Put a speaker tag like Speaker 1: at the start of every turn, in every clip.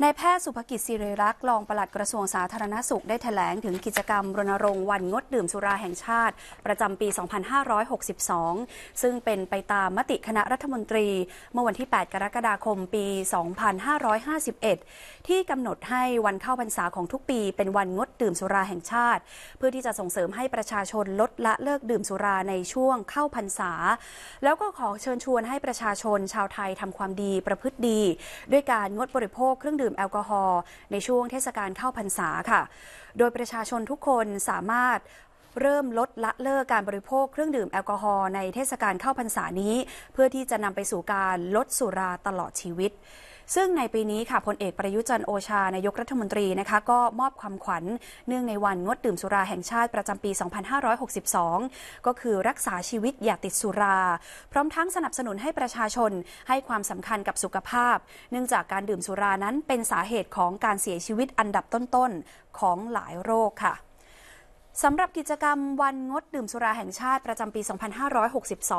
Speaker 1: นายแพทย์สุภกิจศิริรักษ์รองปลัดกระทรวงสาธารณสุข ได้แถลงถึงกิจกรรมรณรงค์วันงดดื่มสุราแห่งชาติ ประจำปี 2562 ซึ่งเป็นไปตามมติคณะรัฐมนตรี เมื่อวันที่ 8 กรกฎาคมปี 2551 ที่กำหนดให้วันเข้าพรรษาของทุกปี เป็นวันงดดื่มสุราแห่งชาติ เพื่อที่จะส่งเสริมให้ประชาชนลดละเลิกดื่มสุราในช่วงเข้าพรรษา แล้วก็ขอเชิญชวนให้ประชาชนชาวไทยทำความดีประพฤติดี ด้วยการงดบริโภคเครื่องดื่มแอลกอฮอล์ในช่วงเทศกาลเข้าพรรษาค่ะ โดยประชาชนทุกคนสามารถเริ่มลดละเลิกการบริโภคเครื่องดื่มแอลกอฮอล์ในเทศกาลเข้าพรรษานี้ เพื่อที่จะนำไปสู่การลดสุราตลอดชีวิต ซึ่งในปีนี้ค่ะพลเอกประยุจันโอชานายกรัฐมนตรีนะคะ ก็มอบความขวัญเนื่องในวันงดดื่มสุราแห่งชาติประจำปี 2562 ก็คือรักษาชีวิตอย่าติดสุรา พร้อมทั้งสนับสนุนให้ประชาชนให้ความสำคัญกับสุขภาพ เนื่องจากการดื่มสุรานั้นเป็นสาเหตุของการเสียชีวิตอันดับต้นๆของหลายโรคค่ะสำหรับกิจกรรมวันงดดื่มสุราแห่งชาติประจำปี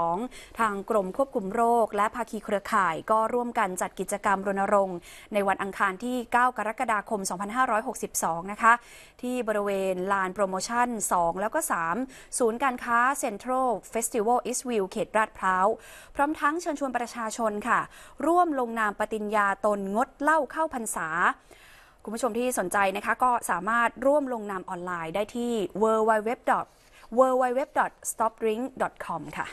Speaker 1: 2562 ทางกรมควบคุมโรคและภาคีเครือข่ายก็ร่วมกันจัดกิจกรรมรณรงค์ในวันอังคารที่ 9 กรกฎาคม 2562 นะคะ ที่บริเวณลานโปรโมชั่น 2 แล้วก็ 3 ศูนย์การค้าเซ็นทรัลเฟสติวัลอิสวิลเขตราดพร้าวพร้อมทั้งเชิญชวนประชาชนค่ะ ร่วมลงนามปฏิญญาตนงดเหล้าเข้าพรรษาคุณผู้ชมที่สนใจนะคะ ก็สามารถร่วมลงนามออนไลน์ได้ที่ www www.stopdrink.com ค่ะ